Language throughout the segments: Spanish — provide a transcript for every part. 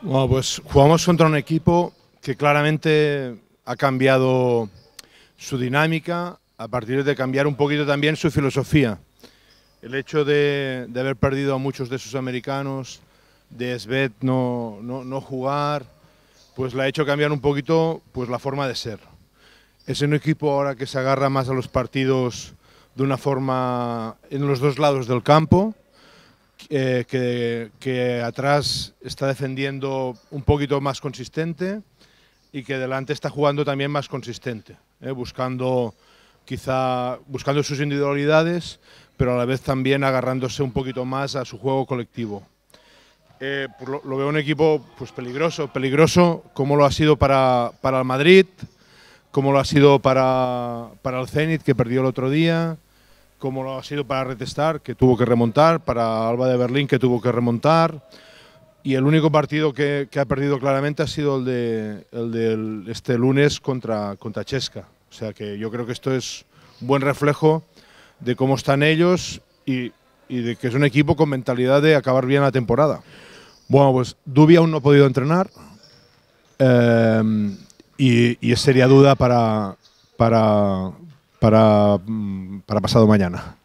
Bueno, pues jugamos contra un equipo que claramente ha cambiado su dinámica a partir de cambiar un poquito también su filosofía. El hecho de, haber perdido a muchos de sus americanos, de Svet no, no jugar, pues le ha hecho cambiar un poquito pues la forma de ser. Es un equipo ahora que se agarra más a los partidos de una forma en los dos lados del campo, eh, que, atrás está defendiendo un poquito más consistente y que delante está jugando también más consistente, eh, buscando quizá buscando sus individualidades, pero a la vez también agarrándose un poquito más a su juego colectivo. Eh, lo, lo, veo un equipo pues, peligroso, peligroso como lo ha sido para, para el Madrid, como lo ha sido para, para el Zenit que perdió el otro día, como lo ha sido para Retestar, que tuvo que remontar, para Alba de Berlín, que tuvo que remontar. Y el único partido que, ha perdido claramente ha sido el de, este lunes contra, contra Chesca. O sea que yo creo que esto es un buen reflejo de cómo están ellos y, de que es un equipo con mentalidad de acabar bien la temporada. Bueno, pues Dubia aún no ha podido entrenar em, y, sería duda para, para, para mm, para pasado mañana.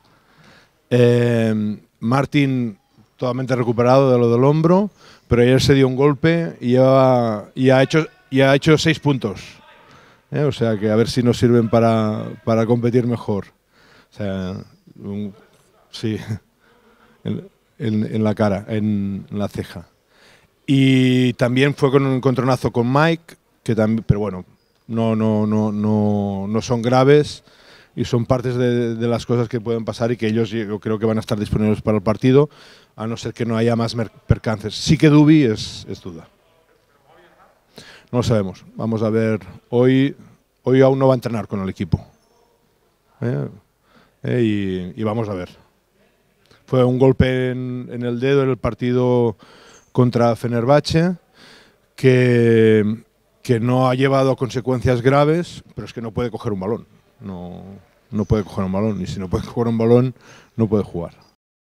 Em, Martín totalmente recuperado de lo del hombro, pero ayer se dio un golpe y, y, ha, hecho, ha hecho seis puntos. Eh, o sea que a ver si nos sirven para, competir mejor. O sea, sí, en, la cara, en, la ceja. Y también fue con un encontronazo con Mike, que también, pero bueno, no, no, no, no, no son graves y son partes de, las cosas que pueden pasar y que ellos creo que van a estar disponibles para el partido, a no ser que no haya más percances. Sí que Dubi es, duda. No lo sabemos. Vamos a ver. Hoy, hoy aún no va a entrenar con el equipo. Eh, eh, y, vamos a ver. Fue un golpe en, el dedo en el partido contra Fenerbahce que, que no ha llevado a consecuencias graves, pero es que no puede coger un balón no, no puede coger un balón y si no puede coger un balón no puede jugar.